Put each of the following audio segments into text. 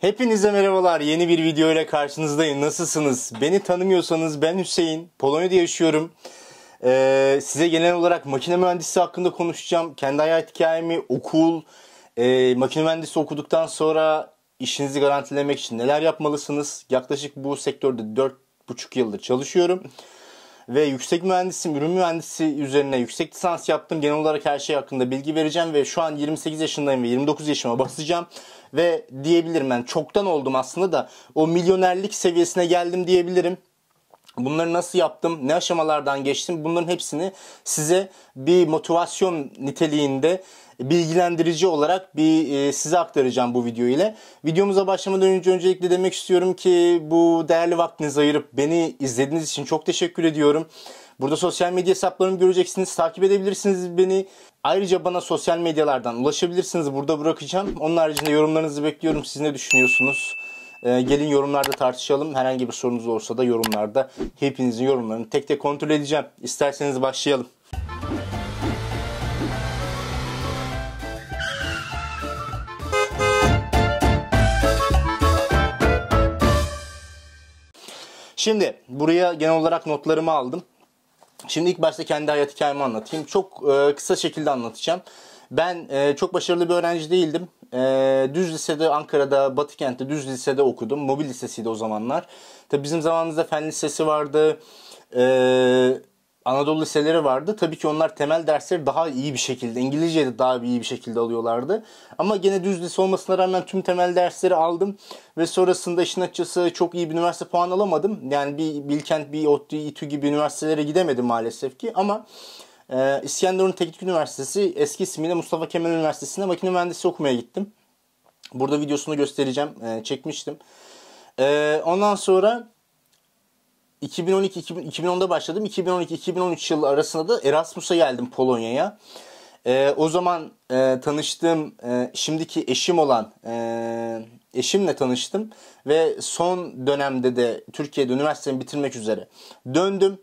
Hepinize merhabalar. Yeni bir video ile karşınızdayım. Nasılsınız? Beni tanımıyorsanız ben Hüseyin. Polonya'da yaşıyorum. Ee, size genel olarak makine mühendisi hakkında konuşacağım. Kendi hayat hikayemi, okul, e, makine mühendisi okuduktan sonra işinizi garantilemek için neler yapmalısınız? Yaklaşık bu sektörde 4,5 yıldır çalışıyorum ve yüksek mühendisim, ürün mühendisi üzerine yüksek lisans yaptım. Genel olarak her şey hakkında bilgi vereceğim ve şu an 28 yaşındayım ve 29 yaşıma basacağım. Ve diyebilirim ben çoktan oldum aslında da o milyonerlik seviyesine geldim diyebilirim. Bunları nasıl yaptım, ne aşamalardan geçtim bunların hepsini size bir motivasyon niteliğinde bilgilendirici olarak bir e, size aktaracağım bu video ile. Videomuza başlamadan önce öncelikle demek istiyorum ki bu değerli vaktinizi ayırıp beni izlediğiniz için çok teşekkür ediyorum. Burada sosyal medya hesaplarımı göreceksiniz. Takip edebilirsiniz beni. Ayrıca bana sosyal medyalardan ulaşabilirsiniz. Burada bırakacağım. Onun haricinde yorumlarınızı bekliyorum. Siz ne düşünüyorsunuz? Ee, gelin yorumlarda tartışalım. Herhangi bir sorunuz olursa da yorumlarda hepinizin yorumlarını tek tek kontrol edeceğim. İsterseniz başlayalım. Şimdi buraya genel olarak notlarımı aldım. Şimdi ilk başta kendi hayat hikayemi anlatayım. Çok e, kısa şekilde anlatacağım. Ben e, çok başarılı bir öğrenci değildim. E, düz lisede Ankara'da, Batıkent'te düz lisede okudum. Mobil lisesiydi o zamanlar. Tabii bizim zamanımızda fen lisesi vardı. Eee Anadolu liseleri vardı. Tabii ki onlar temel dersleri daha iyi bir şekilde, İngilizce de daha iyi bir şekilde alıyorlardı. Ama gene düz lise olmasına rağmen tüm temel dersleri aldım ve sonrasında işin açıkçası çok iyi bir üniversite puan alamadım. Yani bir Bilkent, bir ODTÜ, İTÜ gibi üniversitelere gidemedim maalesef ki ama e, İskenderun Teknik Üniversitesi eski ismiyle Mustafa Kemal Üniversitesi'nde makine mühendisi okumaya gittim. Burada videosunu göstereceğim, e, çekmiştim. E, ondan sonra 2012 2010'da başladım. 2012-2013 yılı arasında da Erasmus'a geldim Polonya'ya. E, o zaman e, tanıştığım e, şimdiki eşim olan e, eşimle tanıştım ve son dönemde de Türkiye'de üniversitemi bitirmek üzere döndüm.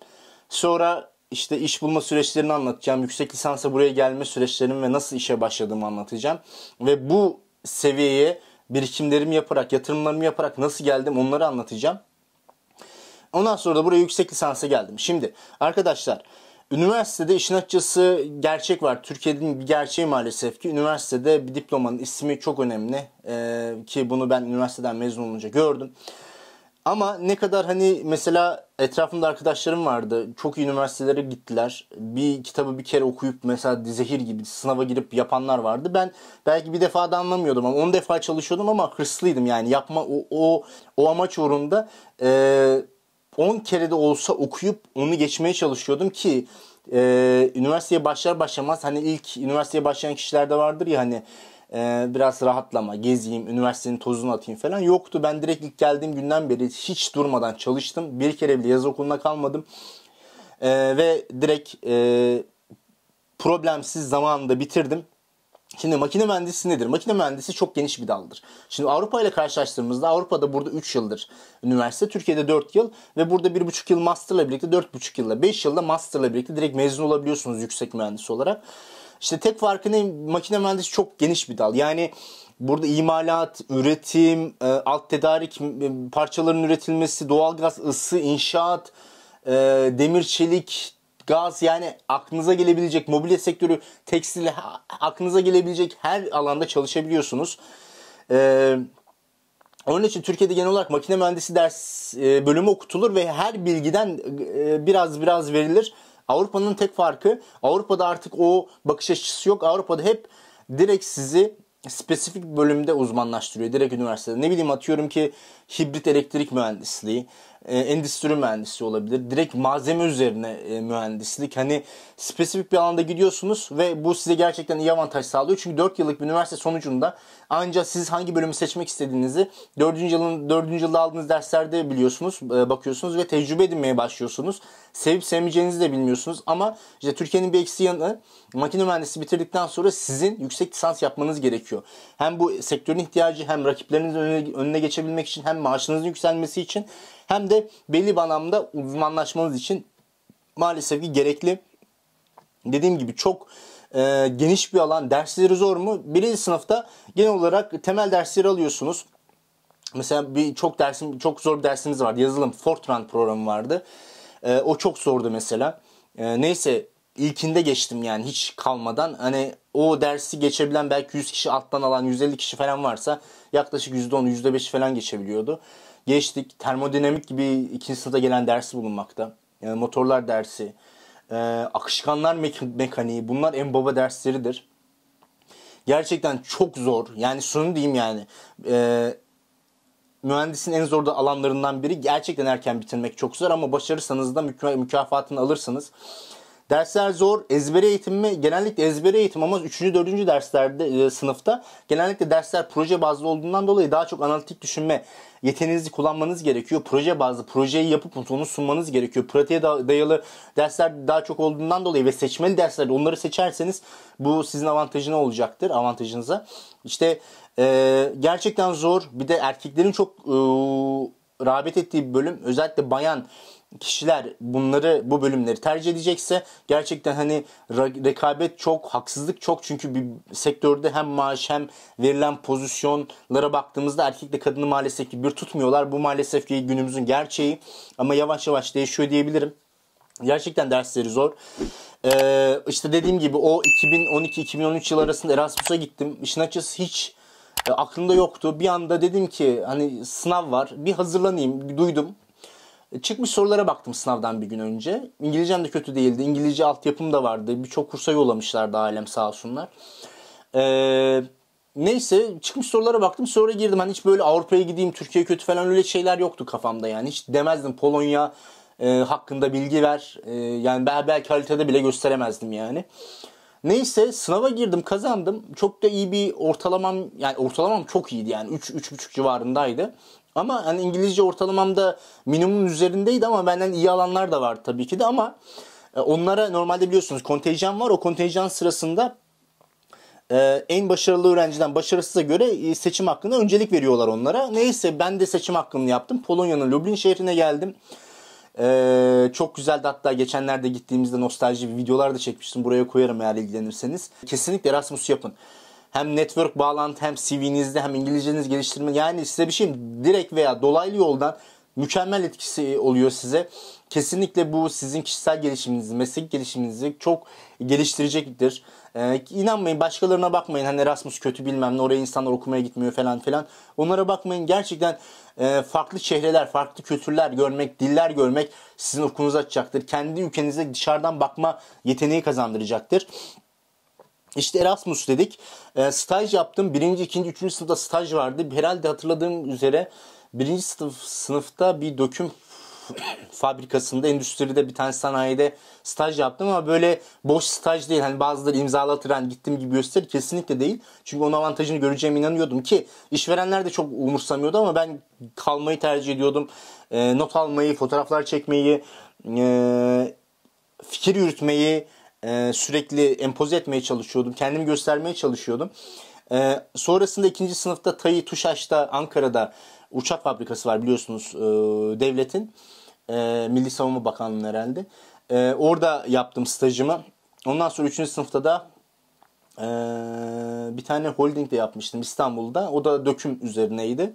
Sonra işte iş bulma süreçlerini anlatacağım. Yüksek lisansa buraya gelme süreçlerimi ve nasıl işe başladığımı anlatacağım. Ve bu seviyeye birikimlerimi yaparak, yatırımlarımı yaparak nasıl geldim onları anlatacağım. Ondan sonra da buraya yüksek lisansa geldim. Şimdi arkadaşlar üniversitede işin açıkçası gerçek var. Türkiye'nin bir gerçeği maalesef ki üniversitede bir diplomanın ismi çok önemli. Ee, ki bunu ben üniversiteden mezun olunca gördüm. Ama ne kadar hani mesela etrafımda arkadaşlarım vardı. Çok iyi üniversitelere gittiler. Bir kitabı bir kere okuyup mesela zehir gibi sınava girip yapanlar vardı. Ben belki bir defa da anlamıyordum ama 10 defa çalışıyordum ama hırslıydım yani yapma o o, o amaç uğrunda eee 10 kere de olsa okuyup onu geçmeye çalışıyordum ki e, üniversiteye başlar başlamaz hani ilk üniversiteye başlayan kişilerde vardır ya hani e, biraz rahatlama, gezeyim, üniversitenin tozunu atayım falan yoktu. Ben direkt ilk geldiğim günden beri hiç durmadan çalıştım. Bir kere bile yaz okuluna kalmadım. E, ve direkt e, problemsiz zamanında bitirdim. Şimdi makine mühendisi nedir? Makine mühendisi çok geniş bir daldır. Şimdi Avrupa ile karşılaştığımızda Avrupa'da burada 3 yıldır üniversite, Türkiye'de 4 yıl ve burada 1,5 yıl masterla birlikte 4,5 yılla 5 yılda masterla birlikte direkt mezun olabiliyorsunuz yüksek mühendis olarak. İşte tek farkı ne? Makine mühendisi çok geniş bir dal. Yani burada imalat, üretim, e, alt tedarik parçaların üretilmesi, doğalgaz, ısı, inşaat, e, demir çelik, gaz yani aklınıza gelebilecek mobilya sektörü, tekstil aklınıza gelebilecek her alanda çalışabiliyorsunuz. Eee onun için Türkiye'de genel olarak makine mühendisi ders e, bölümü okutulur ve her bilgiden e, biraz biraz verilir. Avrupa'nın tek farkı Avrupa'da artık o bakış açısı yok. Avrupa'da hep direkt sizi spesifik bölümde uzmanlaştırıyor direkt üniversitede. Ne bileyim atıyorum ki hibrit elektrik mühendisliği e, endüstri mühendisi olabilir. Direkt malzeme üzerine e, mühendislik. Hani spesifik bir alanda gidiyorsunuz ve bu size gerçekten iyi avantaj sağlıyor. Çünkü 4 yıllık bir üniversite sonucunda ancak siz hangi bölümü seçmek istediğinizi 4. yılın 4. yılda aldığınız derslerde biliyorsunuz, e, bakıyorsunuz ve tecrübe edinmeye başlıyorsunuz sevip sevmeyeceğinizi de bilmiyorsunuz ama işte Türkiye'nin bir eksi yanı makine mühendisi bitirdikten sonra sizin yüksek lisans yapmanız gerekiyor. Hem bu sektörün ihtiyacı hem rakiplerinizin önüne, önüne geçebilmek için hem maaşınızın yükselmesi için hem de belli bir anlamda uzmanlaşmanız için maalesef ki gerekli. Dediğim gibi çok e, geniş bir alan. Dersleri zor mu? Birinci sınıfta genel olarak temel dersleri alıyorsunuz. Mesela bir çok dersim çok zor bir dersimiz vardı. Yazılım Fortran programı vardı. E, o çok zordu mesela. E, neyse ilkinde geçtim yani hiç kalmadan. Hani o dersi geçebilen belki 100 kişi alttan alan 150 kişi falan varsa yaklaşık %10, %5 falan geçebiliyordu. Geçtik. Termodinamik gibi ikinci sınıfta gelen dersi bulunmakta. Yani ee, motorlar dersi, e, akışkanlar mek- mekaniği bunlar en baba dersleridir. Gerçekten çok zor. Yani şunu diyeyim yani. E, mühendisin en zor da alanlarından biri. Gerçekten erken bitirmek çok zor ama başarırsanız da mük mükafatını alırsınız. Dersler zor. Ezbere eğitimi genellikle ezbere eğitim ama 3. 4. derslerde e, sınıfta genellikle dersler proje bazlı olduğundan dolayı daha çok analitik düşünme yeteneğinizi kullanmanız gerekiyor. Proje bazlı projeyi yapıp onu sunmanız gerekiyor. Pratiğe dayalı dersler daha çok olduğundan dolayı ve seçmeli dersler onları seçerseniz bu sizin avantajına olacaktır. Avantajınıza. İşte ee, gerçekten zor. Bir de erkeklerin çok e, rağbet ettiği bir bölüm. Özellikle bayan kişiler bunları bu bölümleri tercih edecekse gerçekten hani rekabet çok haksızlık çok çünkü bir sektörde hem maaş hem verilen pozisyonlara baktığımızda erkekle kadını maalesef ki bir tutmuyorlar. Bu maalesef ki günümüzün gerçeği ama yavaş yavaş değişiyor diyebilirim. Gerçekten dersleri zor. Ee, işte dediğim gibi o 2012-2013 yıl arasında Erasmus'a gittim. İşin açısı hiç e, aklımda yoktu. Bir anda dedim ki hani sınav var. Bir hazırlanayım. duydum. E, çıkmış sorulara baktım sınavdan bir gün önce. İngilizcem de kötü değildi. İngilizce altyapım da vardı. Birçok kursa yollamışlardı alem sağ olsunlar. Eee Neyse çıkmış sorulara baktım sonra girdim. Hani hiç böyle Avrupa'ya gideyim Türkiye kötü falan öyle şeyler yoktu kafamda yani. Hiç demezdim Polonya e, hakkında bilgi ver. E, yani ben belki haritada bile gösteremezdim yani. Neyse sınava girdim kazandım. Çok da iyi bir ortalamam yani ortalamam çok iyiydi yani 3 3,5 civarındaydı. Ama hani İngilizce ortalamam da minimum üzerindeydi ama benden iyi alanlar da var tabii ki de ama e, onlara normalde biliyorsunuz kontenjan var. O kontenjan sırasında ee, en başarılı öğrenciden başarısıza göre e, seçim hakkında öncelik veriyorlar onlara. Neyse ben de seçim hakkını yaptım. Polonya'nın Lublin şehrine geldim. Ee, çok güzeldi hatta geçenlerde gittiğimizde nostalji bir videolar da çekmiştim. Buraya koyarım eğer ilgilenirseniz. Kesinlikle Erasmus yapın. Hem network bağlantı hem CV'nizde hem İngilizceniz geliştirme. Yani size bir şeyim direkt veya dolaylı yoldan mükemmel etkisi oluyor size. Kesinlikle bu sizin kişisel gelişiminizi, meslek gelişiminizi çok geliştirecektir. Ee, inanmayın başkalarına bakmayın. Hani Erasmus kötü bilmem ne oraya insanlar okumaya gitmiyor falan filan. Onlara bakmayın. Gerçekten e, farklı çehreler, farklı kültürler görmek, diller görmek sizin ufkunuzu açacaktır. Kendi ülkenize dışarıdan bakma yeteneği kazandıracaktır. İşte Erasmus dedik. E, staj yaptım. Birinci, ikinci, üçüncü sınıfta staj vardı. Herhalde hatırladığım üzere birinci sınıf, sınıfta bir döküm fabrikasında, endüstride bir tane sanayide staj yaptım ama böyle boş staj değil. Hani bazıları imzalatıran gittim gibi gösterir kesinlikle değil. Çünkü onun avantajını göreceğime inanıyordum ki işverenler de çok umursamıyordu ama ben kalmayı tercih ediyordum. E, not almayı, fotoğraflar çekmeyi, e, fikir yürütmeyi e, sürekli empoze etmeye çalışıyordum. Kendimi göstermeye çalışıyordum. E, sonrasında ikinci sınıfta Tayı Tuşaş'ta Ankara'da uçak fabrikası var biliyorsunuz e, devletin. E, Milli Savunma Bakanlığı herhalde. E, orada yaptım stajımı. Ondan sonra 3. sınıfta da e, bir tane holding de yapmıştım İstanbul'da. O da döküm üzerineydi.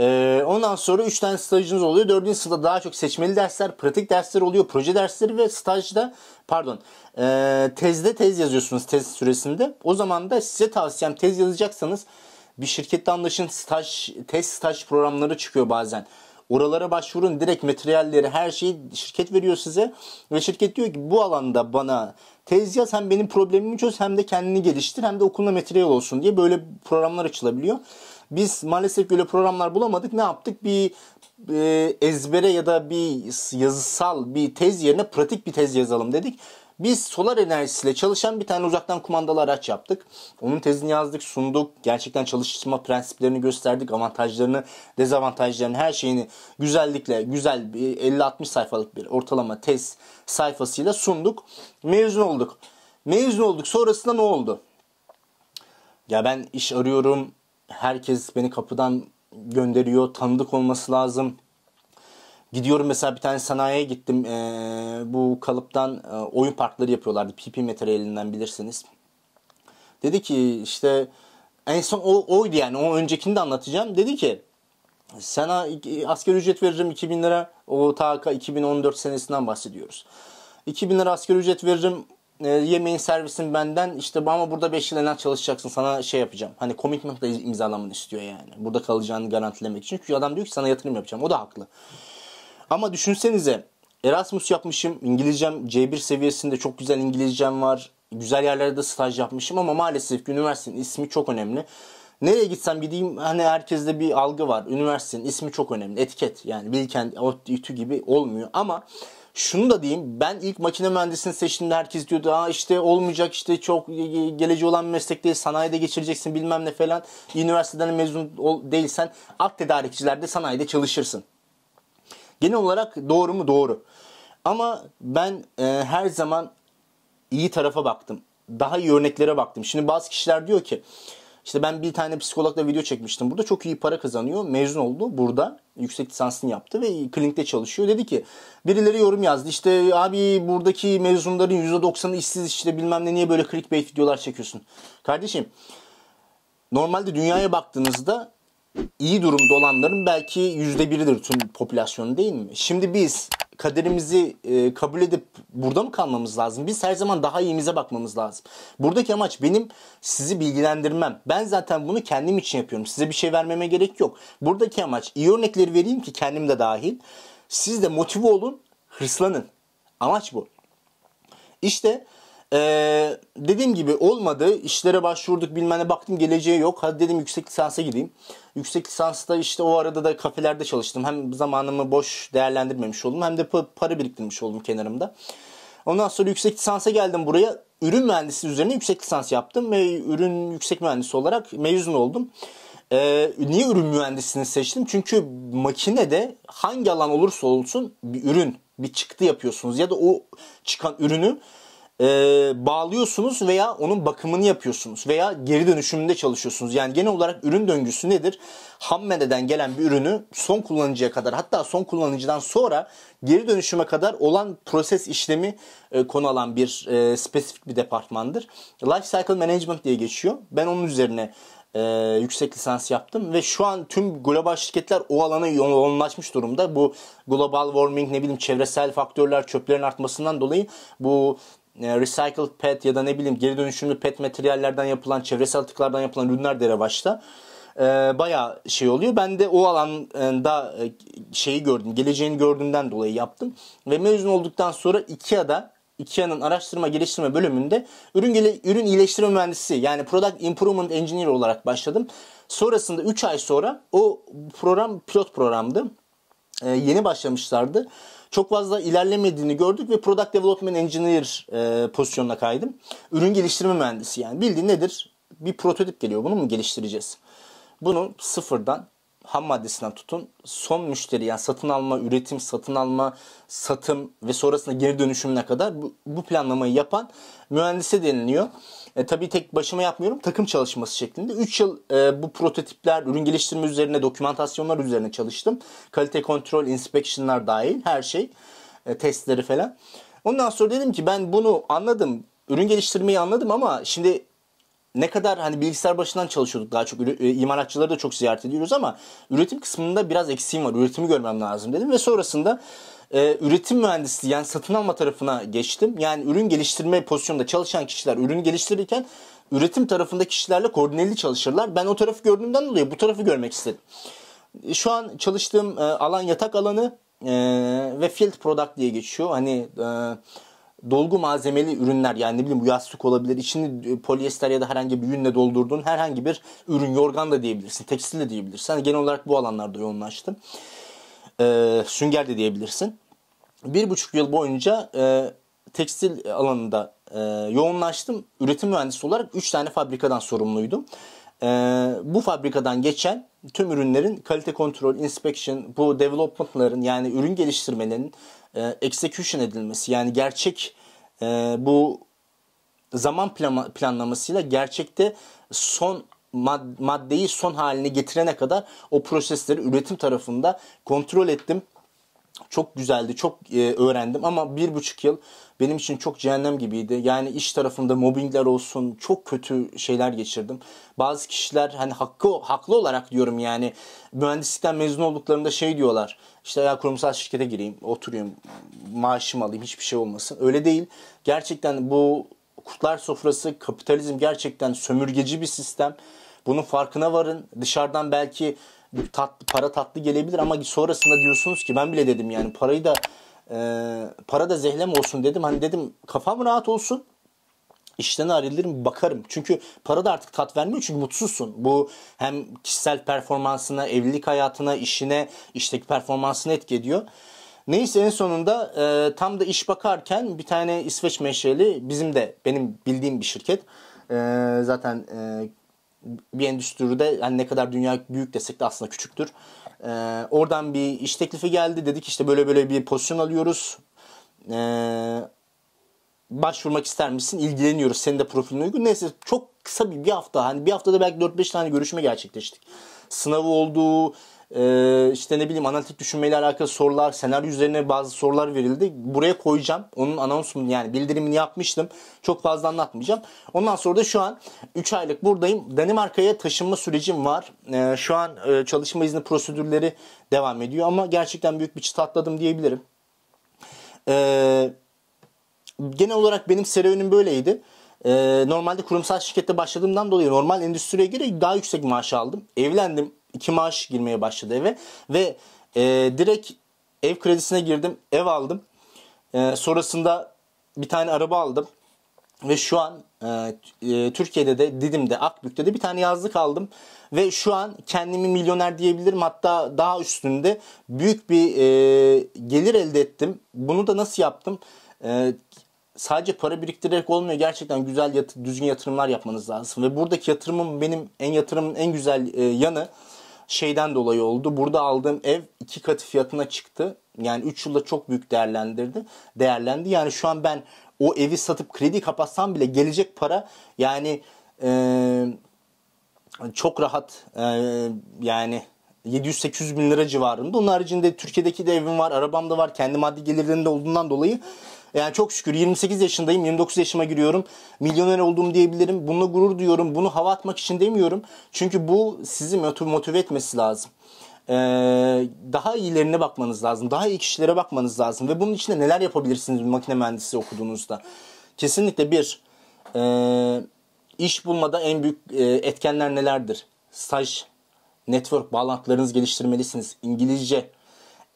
E, ondan sonra 3 tane stajınız oluyor. 4. sınıfta daha çok seçmeli dersler, pratik dersler oluyor, proje dersleri ve stajda pardon e, tezde tez yazıyorsunuz tez süresinde. O zaman da size tavsiyem tez yazacaksanız bir şirkette anlaşın staj, test staj programları çıkıyor bazen. Oralara başvurun direkt materyalleri her şeyi şirket veriyor size. Ve şirket diyor ki bu alanda bana tez yaz hem benim problemimi çöz hem de kendini geliştir hem de okuluna materyal olsun diye böyle programlar açılabiliyor. Biz maalesef böyle programlar bulamadık. Ne yaptık? Bir e, ezbere ya da bir yazısal bir tez yerine pratik bir tez yazalım dedik. Biz solar enerjisiyle çalışan bir tane uzaktan kumandalı araç yaptık. Onun tezini yazdık, sunduk. Gerçekten çalışma prensiplerini gösterdik. Avantajlarını, dezavantajlarını, her şeyini güzellikle, güzel bir 50-60 sayfalık bir ortalama tez sayfasıyla sunduk. Mezun olduk. Mezun olduk. Sonrasında ne oldu? Ya ben iş arıyorum. Herkes beni kapıdan gönderiyor. Tanıdık olması lazım Gidiyorum mesela bir tane sanayiye gittim. E, bu kalıptan e, oyun parkları yapıyorlardı. PP materyalinden bilirsiniz. Dedi ki işte en son o, oydu yani. O öncekini de anlatacağım. Dedi ki sana asker ücret veririm 2000 lira. O ta 2014 senesinden bahsediyoruz. 2000 lira asker ücret veririm. E, yemeğin servisin benden işte ama burada 5 yıl en az çalışacaksın sana şey yapacağım. Hani commitment imzalamanı istiyor yani. Burada kalacağını garantilemek için. Çünkü adam diyor ki sana yatırım yapacağım. O da haklı. Ama düşünsenize Erasmus yapmışım. İngilizcem C1 seviyesinde çok güzel İngilizcem var. Güzel yerlerde staj yapmışım ama maalesef ki üniversitenin ismi çok önemli. Nereye gitsem gideyim hani herkeste bir algı var. Üniversitenin ismi çok önemli. Etiket yani Bilkent, ODTÜ gibi olmuyor ama şunu da diyeyim ben ilk makine mühendisini seçtiğimde herkes diyordu Aa işte olmayacak işte çok geleceği olan meslek değil sanayide geçireceksin bilmem ne falan. Üniversiteden mezun değilsen ak tedarikçilerde sanayide çalışırsın. Genel olarak doğru mu? Doğru. Ama ben e, her zaman iyi tarafa baktım. Daha iyi örneklere baktım. Şimdi bazı kişiler diyor ki işte ben bir tane psikologla video çekmiştim. Burada çok iyi para kazanıyor. Mezun oldu. Burada yüksek lisansını yaptı ve klinikte çalışıyor. Dedi ki birileri yorum yazdı. İşte abi buradaki mezunların %90'ı işsiz işte bilmem ne niye böyle clickbait videolar çekiyorsun. Kardeşim normalde dünyaya baktığınızda İyi durumda olanların belki %1'idir tüm popülasyonu değil mi? Şimdi biz kaderimizi e, kabul edip burada mı kalmamız lazım? Biz her zaman daha iyimize bakmamız lazım. Buradaki amaç benim sizi bilgilendirmem. Ben zaten bunu kendim için yapıyorum. Size bir şey vermeme gerek yok. Buradaki amaç iyi örnekleri vereyim ki kendim de dahil. Siz de motive olun, hırslanın. Amaç bu. İşte ee, dediğim gibi olmadı. İşlere başvurduk bilmem ne baktım geleceği yok. Hadi dedim yüksek lisansa gideyim. Yüksek lisansta işte o arada da kafelerde çalıştım. Hem zamanımı boş değerlendirmemiş oldum hem de para biriktirmiş oldum kenarımda. Ondan sonra yüksek lisansa geldim buraya. Ürün mühendisi üzerine yüksek lisans yaptım ve ürün yüksek mühendisi olarak mezun oldum. Ee, niye ürün mühendisini seçtim? Çünkü makinede hangi alan olursa olsun bir ürün, bir çıktı yapıyorsunuz ya da o çıkan ürünü e, bağlıyorsunuz veya onun bakımını yapıyorsunuz veya geri dönüşümünde çalışıyorsunuz. Yani genel olarak ürün döngüsü nedir? Hammede'den gelen bir ürünü son kullanıcıya kadar hatta son kullanıcıdan sonra geri dönüşüme kadar olan proses işlemi e, konu alan bir e, spesifik bir departmandır. Life Cycle Management diye geçiyor. Ben onun üzerine e, yüksek lisans yaptım ve şu an tüm global şirketler o alana yoğunlaşmış durumda. Bu global warming ne bileyim çevresel faktörler çöplerin artmasından dolayı bu e, recycled pet ya da ne bileyim geri dönüşümlü pet materyallerden yapılan, çevresel atıklardan yapılan ürünler de revaçta. E, bayağı şey oluyor. Ben de o alanda e, şeyi gördüm, geleceğini gördüğümden dolayı yaptım. Ve mezun olduktan sonra IKEA'da IKEA'nın araştırma geliştirme bölümünde ürün gele, ürün iyileştirme mühendisi yani product improvement engineer olarak başladım. Sonrasında 3 ay sonra o program pilot programdı. Ee, yeni başlamışlardı çok fazla ilerlemediğini gördük ve Product Development Engineer e, pozisyonuna kaydım. Ürün geliştirme mühendisi yani. Bildiğin nedir? Bir prototip geliyor. Bunu mu geliştireceğiz? Bunu sıfırdan ham maddesinden tutun son müşteri yani satın alma, üretim, satın alma, satım ve sonrasında geri dönüşümüne kadar bu, bu planlamayı yapan mühendise deniliyor. E, tabii tek başıma yapmıyorum. Takım çalışması şeklinde. 3 yıl e, bu prototipler, ürün geliştirme üzerine, dokümantasyonlar üzerine çalıştım. Kalite kontrol, inspection'lar dahil her şey. E, testleri falan. Ondan sonra dedim ki ben bunu anladım. Ürün geliştirmeyi anladım ama şimdi ne kadar hani bilgisayar başından çalışıyorduk daha çok e, imalatçıları da çok ziyaret ediyoruz ama üretim kısmında biraz eksiğim var. Üretimi görmem lazım dedim ve sonrasında e, üretim mühendisliği yani satın alma tarafına geçtim. Yani ürün geliştirme pozisyonunda çalışan kişiler ürünü geliştirirken üretim tarafında kişilerle koordineli çalışırlar. Ben o tarafı gördüğümden dolayı bu tarafı görmek istedim. E, şu an çalıştığım e, alan yatak alanı e, ve field product diye geçiyor. Hani e, dolgu malzemeli ürünler yani ne bileyim bu yastık olabilir. İçini e, polyester ya da herhangi bir yünle doldurduğun herhangi bir ürün yorgan da diyebilirsin. Tekstil de diyebilirsin. Yani genel olarak bu alanlarda yoğunlaştım. Ee, sünger de diyebilirsin. Bir buçuk yıl boyunca e, tekstil alanında e, yoğunlaştım. Üretim mühendisi olarak 3 tane fabrikadan sorumluydum. E, bu fabrikadan geçen tüm ürünlerin kalite kontrol, inspection, bu development'ların yani ürün geliştirmenin e, execution edilmesi yani gerçek e, bu zaman plan, planlamasıyla gerçekte son mad- maddeyi son haline getirene kadar o prosesleri üretim tarafında kontrol ettim. Çok güzeldi, çok e, öğrendim ama bir buçuk yıl benim için çok cehennem gibiydi. Yani iş tarafında mobbingler olsun, çok kötü şeyler geçirdim. Bazı kişiler hani hakkı haklı olarak diyorum yani mühendislikten mezun olduklarında şey diyorlar. İşte ya kurumsal şirkete gireyim, oturayım, maaşımı alayım, hiçbir şey olmasın. Öyle değil. Gerçekten bu kurtlar sofrası kapitalizm gerçekten sömürgeci bir sistem. Bunun farkına varın. Dışarıdan belki tatlı, para tatlı gelebilir ama sonrasında diyorsunuz ki ben bile dedim yani parayı da e, para da zehlem olsun dedim. Hani dedim kafam rahat olsun. işten ayrılırım bakarım. Çünkü para da artık tat vermiyor çünkü mutsuzsun. Bu hem kişisel performansına, evlilik hayatına, işine, işteki performansına etki ediyor. Neyse en sonunda e, tam da iş bakarken bir tane İsveç meşreli bizim de benim bildiğim bir şirket e, zaten e, bir endüstride yani ne kadar dünya büyük desek de aslında küçüktür. E, oradan bir iş teklifi geldi. Dedik işte böyle böyle bir pozisyon alıyoruz. E, başvurmak ister misin? İlgileniyoruz. Senin de profilin uygun. Neyse çok kısa bir, bir hafta. Hani bir haftada belki 4-5 tane görüşme gerçekleştik. Sınavı oldu, e, işte ne bileyim analitik düşünmeyle alakalı sorular, senaryo üzerine bazı sorular verildi. Buraya koyacağım. Onun anonsunu yani bildirimini yapmıştım. Çok fazla anlatmayacağım. Ondan sonra da şu an 3 aylık buradayım. Danimarka'ya taşınma sürecim var. Ee, şu an e, çalışma izni prosedürleri devam ediyor ama gerçekten büyük bir çıt atladım diyebilirim. Ee, genel olarak benim serüvenim böyleydi. normalde kurumsal şirkette başladığımdan dolayı normal endüstriye göre daha yüksek maaş aldım. Evlendim iki maaş girmeye başladı eve. Ve e, direkt ev kredisine girdim. Ev aldım. E, sonrasında bir tane araba aldım. Ve şu an e, e, Türkiye'de de Didim'de, Akbük'te de bir tane yazlık aldım. Ve şu an kendimi milyoner diyebilirim. Hatta daha üstünde büyük bir e, gelir elde ettim. Bunu da nasıl yaptım? E, sadece para biriktirerek olmuyor. Gerçekten güzel, yat düzgün yatırımlar yapmanız lazım. Ve buradaki yatırımım benim en yatırımın en güzel e, yanı şeyden dolayı oldu. Burada aldığım ev iki katı fiyatına çıktı. Yani 3 yılda çok büyük değerlendirdi. Değerlendi. Yani şu an ben o evi satıp kredi kapatsam bile gelecek para yani e, çok rahat e, yani 700-800 bin lira civarında. Onun haricinde Türkiye'deki de evim var, arabam da var. Kendi maddi gelirlerinde olduğundan dolayı yani çok şükür 28 yaşındayım, 29 yaşıma giriyorum. Milyoner oldum diyebilirim. Bununla gurur duyuyorum. Bunu hava atmak için demiyorum. Çünkü bu sizi motive etmesi lazım. Ee, daha iyilerine bakmanız lazım. Daha iyi kişilere bakmanız lazım. Ve bunun içinde neler yapabilirsiniz makine mühendisi okuduğunuzda? Kesinlikle bir, e, iş bulmada en büyük e, etkenler nelerdir? Staj, network bağlantılarınızı geliştirmelisiniz. İngilizce,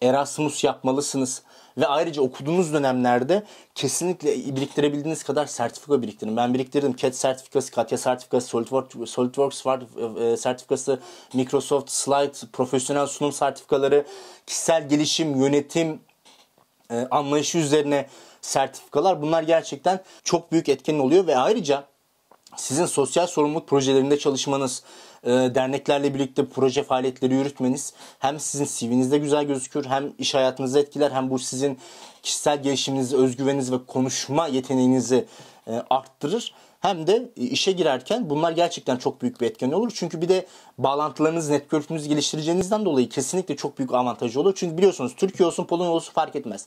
Erasmus yapmalısınız. Ve ayrıca okuduğunuz dönemlerde kesinlikle biriktirebildiğiniz kadar sertifika biriktirin. Ben biriktirdim. CAT sertifikası, Katya sertifikası, SolidWorks, SolidWorks var, e, e, sertifikası, Microsoft Slide, profesyonel sunum sertifikaları, kişisel gelişim, yönetim, e, anlayışı üzerine sertifikalar. Bunlar gerçekten çok büyük etken oluyor ve ayrıca sizin sosyal sorumluluk projelerinde çalışmanız, e, derneklerle birlikte proje faaliyetleri yürütmeniz hem sizin CV'nizde güzel gözükür hem iş hayatınızı etkiler hem bu sizin kişisel gelişiminizi, özgüveninizi ve konuşma yeteneğinizi e, arttırır. Hem de e, işe girerken bunlar gerçekten çok büyük bir etken olur. Çünkü bir de bağlantılarınız, network'ünüzü geliştireceğinizden dolayı kesinlikle çok büyük avantajı olur. Çünkü biliyorsunuz Türkiye olsun, Polonya olsun fark etmez.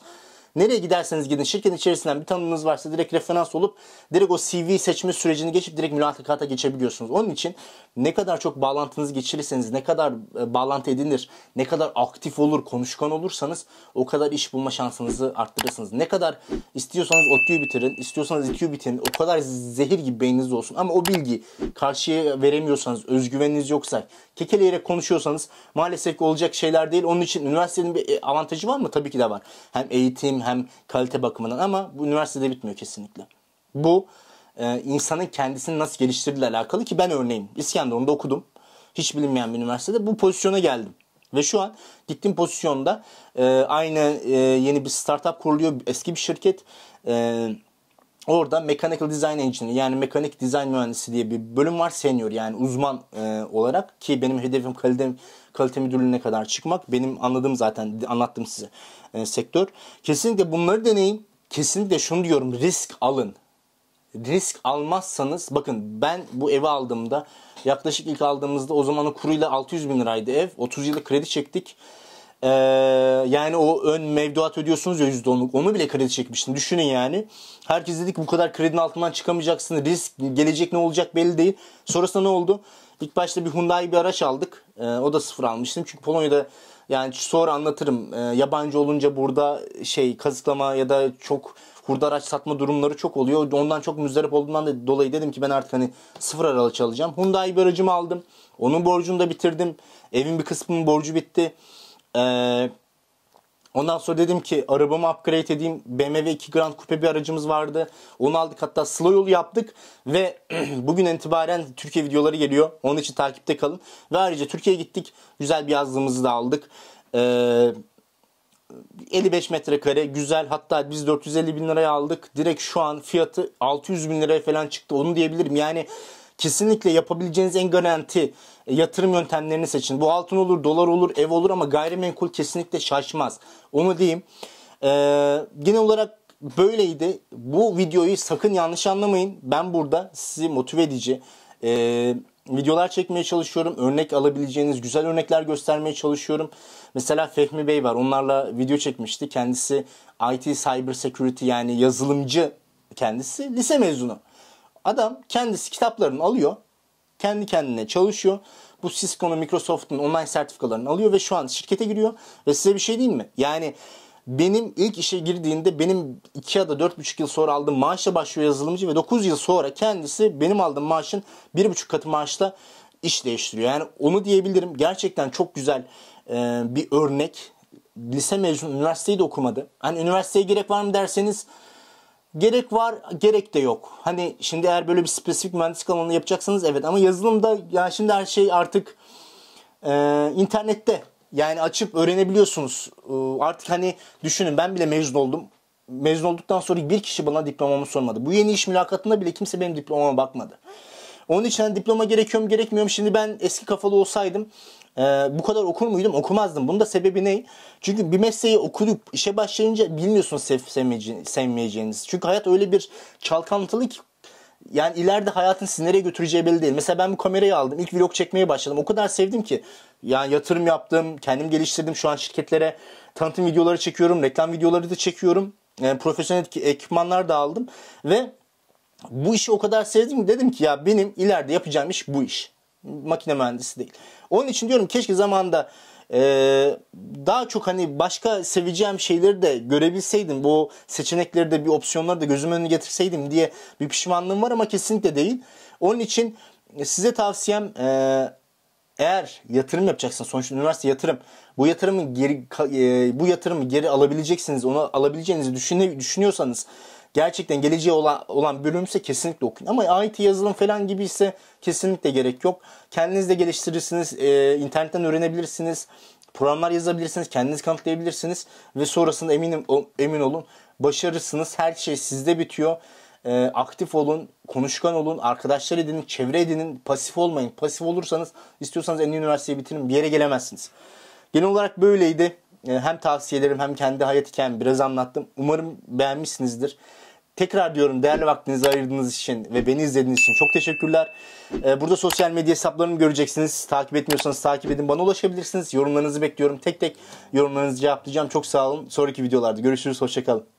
Nereye giderseniz gidin şirketin içerisinden bir tanıdığınız varsa direkt referans olup direkt o CV seçme sürecini geçip direkt mülakata geçebiliyorsunuz. Onun için ne kadar çok bağlantınızı geçirirseniz, ne kadar e, bağlantı edinir, ne kadar aktif olur, konuşkan olursanız o kadar iş bulma şansınızı arttırırsınız. Ne kadar istiyorsanız ODTÜ'yü bitirin, istiyorsanız İTÜ'yü bitirin. O kadar zehir gibi beyninizde olsun ama o bilgi karşıya veremiyorsanız, özgüveniniz yoksa, kekeleyerek konuşuyorsanız maalesef olacak şeyler değil. Onun için üniversitenin bir e, avantajı var mı? Tabii ki de var. Hem eğitim, hem kalite bakımından ama bu üniversitede bitmiyor kesinlikle. Bu e, insanın kendisini nasıl geliştirdiğiyle alakalı ki ben örneğin İskenderun'da okudum. Hiç bilinmeyen bir üniversitede bu pozisyona geldim. Ve şu an gittiğim pozisyonda e, aynı e, yeni bir startup kuruluyor. Eski bir şirket. E, orada Mechanical Design Engineer yani mekanik dizayn mühendisi diye bir bölüm var senior yani uzman e, olarak ki benim hedefim kalite kalite müdürlüğüne kadar çıkmak. Benim anladığım zaten anlattım size e, sektör. Kesinlikle bunları deneyin. Kesinlikle şunu diyorum risk alın. Risk almazsanız bakın ben bu evi aldığımda yaklaşık ilk aldığımızda o zamanın kuruyla 600 bin liraydı ev. 30 yıllık kredi çektik. Ee, yani o ön mevduat ödüyorsunuz ya %10'luk. Onu bile kredi çekmiştim. Düşünün yani. Herkes dedi ki bu kadar kredinin altından çıkamayacaksın. Risk gelecek ne olacak belli değil. Sonrasında ne oldu? İlk başta bir Hyundai bir araç aldık. Ee, o da sıfır almıştım. Çünkü Polonya'da yani sonra anlatırım. Ee, yabancı olunca burada şey kazıklama ya da çok hurda araç satma durumları çok oluyor. Ondan çok müzdarip olduğundan da dolayı dedim ki ben artık hani sıfır araç alacağım. Hyundai bir aracımı aldım. Onun borcunu da bitirdim. Evin bir kısmının borcu bitti. Ee, ondan sonra dedim ki arabamı upgrade edeyim. BMW 2 Grand Coupe bir aracımız vardı. Onu aldık hatta slow yolu yaptık. Ve bugün itibaren Türkiye videoları geliyor. Onun için takipte kalın. Ve ayrıca Türkiye'ye gittik. Güzel bir yazlığımızı da aldık. Eee 55 metrekare güzel hatta biz 450 bin liraya aldık. Direkt şu an fiyatı 600 bin liraya falan çıktı onu diyebilirim. Yani kesinlikle yapabileceğiniz en garanti e, yatırım yöntemlerini seçin. Bu altın olur, dolar olur, ev olur ama gayrimenkul kesinlikle şaşmaz. Onu diyeyim. Ee, genel olarak böyleydi. Bu videoyu sakın yanlış anlamayın. Ben burada sizi motive edici e, videolar çekmeye çalışıyorum. Örnek alabileceğiniz güzel örnekler göstermeye çalışıyorum. Mesela Fehmi Bey var. Onlarla video çekmişti. Kendisi IT Cyber Security yani yazılımcı kendisi. Lise mezunu. Adam kendisi kitaplarını alıyor. Kendi kendine çalışıyor. Bu Cisco'nun, Microsoft'un online sertifikalarını alıyor ve şu an şirkete giriyor. Ve size bir şey diyeyim mi? Yani benim ilk işe girdiğinde benim 2 ya da 4,5 yıl sonra aldığım maaşla başlıyor yazılımcı ve 9 yıl sonra kendisi benim aldığım maaşın 1,5 katı maaşla iş değiştiriyor. Yani onu diyebilirim. Gerçekten çok güzel e, bir örnek. Lise mezun, üniversiteyi de okumadı. Hani üniversiteye gerek var mı derseniz gerek var gerek de yok. Hani şimdi eğer böyle bir spesifik mühendislik alanını yapacaksanız evet ama yazılımda ya şimdi her şey artık e, internette yani açıp öğrenebiliyorsunuz. E, artık hani düşünün ben bile mezun oldum. Mezun olduktan sonra bir kişi bana diplomamı sormadı. Bu yeni iş mülakatında bile kimse benim diplomama bakmadı. Onun için hani diploma gerekiyor mu gerekmiyor mu? Şimdi ben eski kafalı olsaydım e, bu kadar okur muydum? Okumazdım. Bunun da sebebi ne? Çünkü bir mesleği okuyup işe başlayınca bilmiyorsun sev, sevmeyeceğiniz. Çünkü hayat öyle bir çalkantılı ki yani ileride hayatın sizi nereye götüreceği belli değil. Mesela ben bu kamerayı aldım. ilk vlog çekmeye başladım. O kadar sevdim ki. Yani yatırım yaptım. Kendim geliştirdim. Şu an şirketlere tanıtım videoları çekiyorum. Reklam videoları da çekiyorum. Yani ee, profesyonel ekipmanlar da aldım. Ve bu işi o kadar sevdim ki dedim ki ya benim ileride yapacağım iş bu iş. Makine mühendisi değil. Onun için diyorum keşke zamanda e, daha çok hani başka seveceğim şeyleri de görebilseydim. Bu seçenekleri de bir opsiyonları da gözümün önüne getirseydim diye bir pişmanlığım var ama kesinlikle değil. Onun için size tavsiyem e, eğer yatırım yapacaksınız sonuçta üniversite yatırım bu yatırımın geri e, bu yatırımı geri alabileceksiniz onu alabileceğinizi düşünüyorsanız gerçekten geleceği olan, olan bölümse kesinlikle okuyun. Ama IT yazılım falan gibi ise kesinlikle gerek yok. Kendiniz de geliştirirsiniz, e, internetten öğrenebilirsiniz, programlar yazabilirsiniz, kendiniz kanıtlayabilirsiniz ve sonrasında eminim emin olun başarırsınız. Her şey sizde bitiyor. E, aktif olun, konuşkan olun, arkadaşlar edinin, çevre edinin, pasif olmayın. Pasif olursanız istiyorsanız en iyi üniversiteyi bitirin bir yere gelemezsiniz. Genel olarak böyleydi. E, hem tavsiyelerim hem kendi hayat hikayemi biraz anlattım. Umarım beğenmişsinizdir. Tekrar diyorum değerli vaktinizi ayırdığınız için ve beni izlediğiniz için çok teşekkürler. Ee, burada sosyal medya hesaplarımı göreceksiniz. Takip etmiyorsanız takip edin. Bana ulaşabilirsiniz. Yorumlarınızı bekliyorum. Tek tek yorumlarınızı cevaplayacağım. Çok sağ olun. Sonraki videolarda görüşürüz. Hoşçakalın.